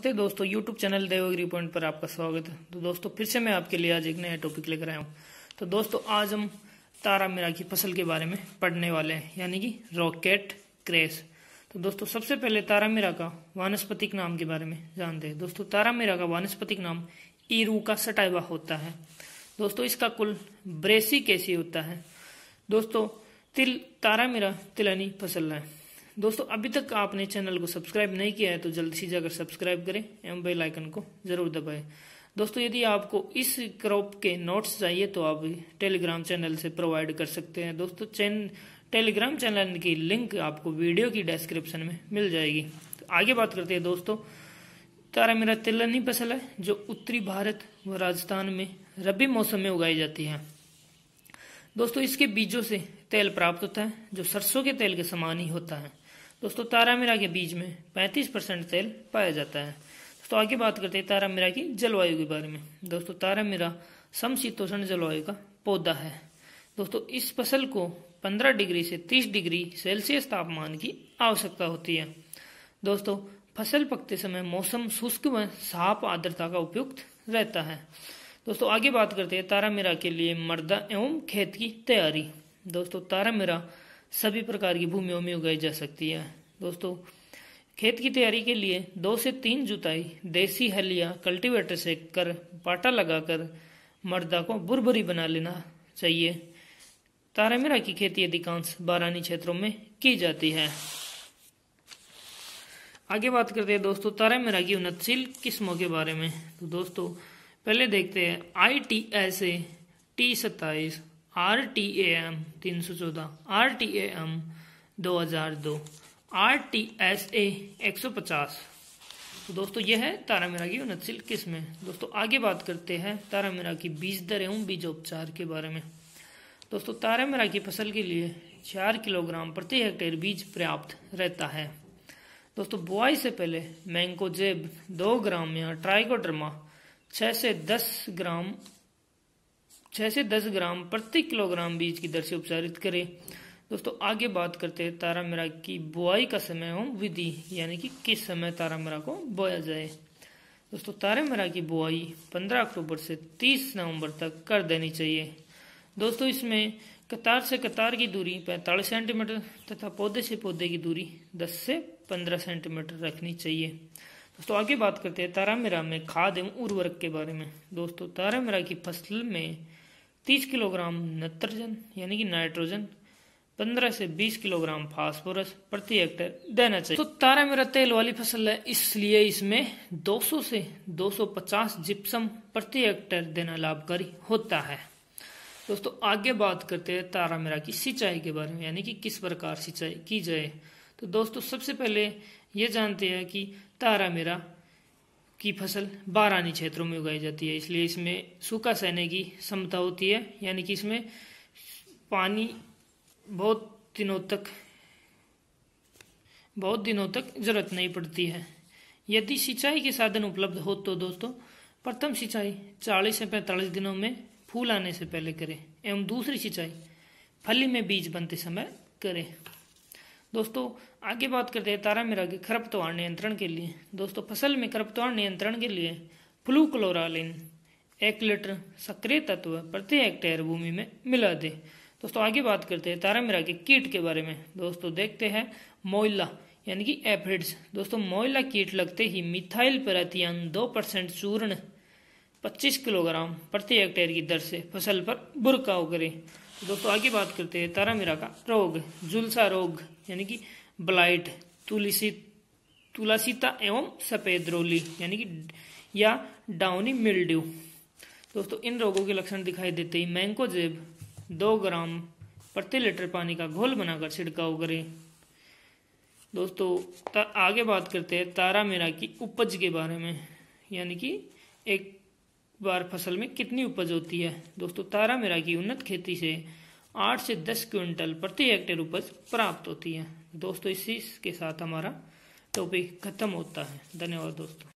नमस्ते दोस्तों YouTube channel Devgiri point पर आपका स्वागत है तो दोस्तों फिर से मैं आपके लिए आज एक नया टॉपिक लेकर आया हूँ तो दोस्तों आज हम तारा मीरा की फसल के बारे में पढ़ने वाले हैं यानी कि रॉकेट क्रेस तो दोस्तों सबसे पहले तारा मीरा का वानस्पतिक नाम के बारे में जानते हैं दोस्तों तारा मीरा का वानस्पतिक नाम ईरू का सटाइवा होता है दोस्तों इसका कुल ब्रेसी कैसी होता है दोस्तों तिल तारा मीरा तिलनी फसल है दोस्तों अभी तक आपने चैनल को सब्सक्राइब नहीं किया है तो जल्द से जाकर सब्सक्राइब करें एवं बेल आइकन को जरूर दबाएं दोस्तों यदि आपको इस क्रॉप के नोट्स चाहिए तो आप टेलीग्राम चैनल से प्रोवाइड कर सकते हैं दोस्तों चैन टेलीग्राम चैनल की लिंक आपको वीडियो की डिस्क्रिप्शन में मिल जाएगी तो आगे बात करते हैं दोस्तों तारा मेरा तिलहनी फसल है जो उत्तरी भारत व राजस्थान में रबी मौसम में उगाई जाती है दोस्तों इसके बीजों से तेल प्राप्त होता है जो सरसों के तेल के समान ही होता है दोस्तों तारा मीरा के बीज में 35 परसेंट तेल पाया जाता है दोस्तों आगे बात करते हैं तारा मीरा की जलवायु के बारे में दोस्तों तारा मीरा समशीतोषण जलवायु का पौधा है दोस्तों इस फसल को 15 डिग्री से 30 डिग्री सेल्सियस तापमान की आवश्यकता होती है दोस्तों फसल पकते समय मौसम शुष्क व साफ आर्द्रता का उपयुक्त रहता है दोस्तों आगे बात करते हैं तारा मीरा के लिए मर्दा एवं खेत की तैयारी दोस्तों तारा मीरा सभी प्रकार की भूमियों में उगाई जा सकती है दोस्तों खेत की तैयारी के लिए दो से तीन जुताई देसी हल या कल्टीवेटर से कर पाटा लगाकर मर्दा को बुरबरी बना लेना चाहिए तारामीरा की खेती अधिकांश बारानी क्षेत्रों में की जाती है आगे बात करते हैं दोस्तों तारामीरा की उन्नतशील किस्मों के बारे में तो दोस्तों पहले देखते हैं I T S A T सत्ताईस आर टी ए एम तीन सौ चौदह आर टी ए एम दो हज़ार दो आर टी एस ए एक सौ पचास तो दोस्तों यह है तारा मीरा की उनतसिल किस्में दोस्तों आगे बात करते हैं तारा मीरा की बीज दर एवं बीज उपचार के बारे में दोस्तों तारा मीरा की फसल के लिए चार किलोग्राम प्रति हेक्टेयर बीज पर्याप्त रहता है दोस्तों बुआई से पहले मैंगो जेब दो ग्राम या ट्राइकोड्रमा छः से दस ग्राम छह से दस ग्राम प्रति किलोग्राम बीज की दर से उपचारित करें दोस्तों आगे बात करते हैं तारामिरा की बुआई का समय हो विधि यानी कि किस समय तारामिरा को बोया जाए दोस्तों तारामिरा की बुआई 15 अक्टूबर से 30 नवंबर तक कर देनी चाहिए दोस्तों इसमें कतार से कतार की दूरी 45 सेंटीमीटर तथा पौधे से पौधे की दूरी 10 से 15 सेंटीमीटर रखनी चाहिए दोस्तों आगे बात करते हैं तारामिरा में खाद एवं उर्वरक के बारे में दोस्तों मीरा की फसल में तीस किलोग्राम नत्रजन यानी कि नाइट्रोजन पंद्रह से बीस किलोग्राम फास्फोरस प्रति हेक्टेयर देना चाहिए तो तारा मेरा तेल वाली फसल है इसलिए इसमें 200 से 250 जिप्सम प्रति हेक्टेयर देना लाभकारी होता है दोस्तों आगे बात करते हैं तारा मेरा की सिंचाई के बारे में यानी कि किस प्रकार सिंचाई की जाए तो दोस्तों सबसे पहले ये जानते हैं कि तारा मेरा की फसल बारानी क्षेत्रों में उगाई जाती है इसलिए इसमें सूखा सहने की क्षमता होती है यानी कि इसमें पानी बहुत दिनों तक बहुत दिनों तक जरूरत नहीं पड़ती है यदि सिंचाई के साधन उपलब्ध हो तो दोस्तों प्रथम सिंचाई 40 से 45 दिनों में फूल आने से पहले करें एवं दूसरी सिंचाई फली में बीज बनते समय करें दोस्तों आगे बात करते हैं तारा मिरा के खरपतवार नियंत्रण के लिए दोस्तों फसल में खरपतवार नियंत्रण के लिए फ्लू क्लोरालिन एक लीटर सक्रिय तत्व प्रति हेक्टेयर भूमि में मिला दे दोस्तों आगे बात करते हैं तारा मिरा के कीट के बारे में दोस्तों देखते हैं मोइला यानी कि एफिड्स दोस्तों मोइला कीट लगते ही मिथाइल प्रतियन दो परसेंट चूर्ण पच्चीस किलोग्राम प्रति हेक्टेयर की दर से फसल पर बुरकाव करें दोस्तों आगे बात करते हैं तारा मीरा का रोग जुलसा रोग यानी कि ब्लाइट तुलसी तुलसीता एवं सफ़ेद रोली यानी कि या डाउनी मिल्ड्यू दोस्तों इन रोगों के लक्षण दिखाई देते ही जेब दो ग्राम प्रति लीटर पानी का घोल बनाकर छिड़काव करें दोस्तों आगे बात करते हैं मीरा की उपज के बारे में यानी कि एक बार फसल में कितनी उपज होती है दोस्तों तारा मेरा की उन्नत खेती से आठ से दस क्विंटल प्रति हेक्टेयर उपज प्राप्त होती है दोस्तों इसी के साथ हमारा टॉपिक खत्म होता है धन्यवाद दोस्तों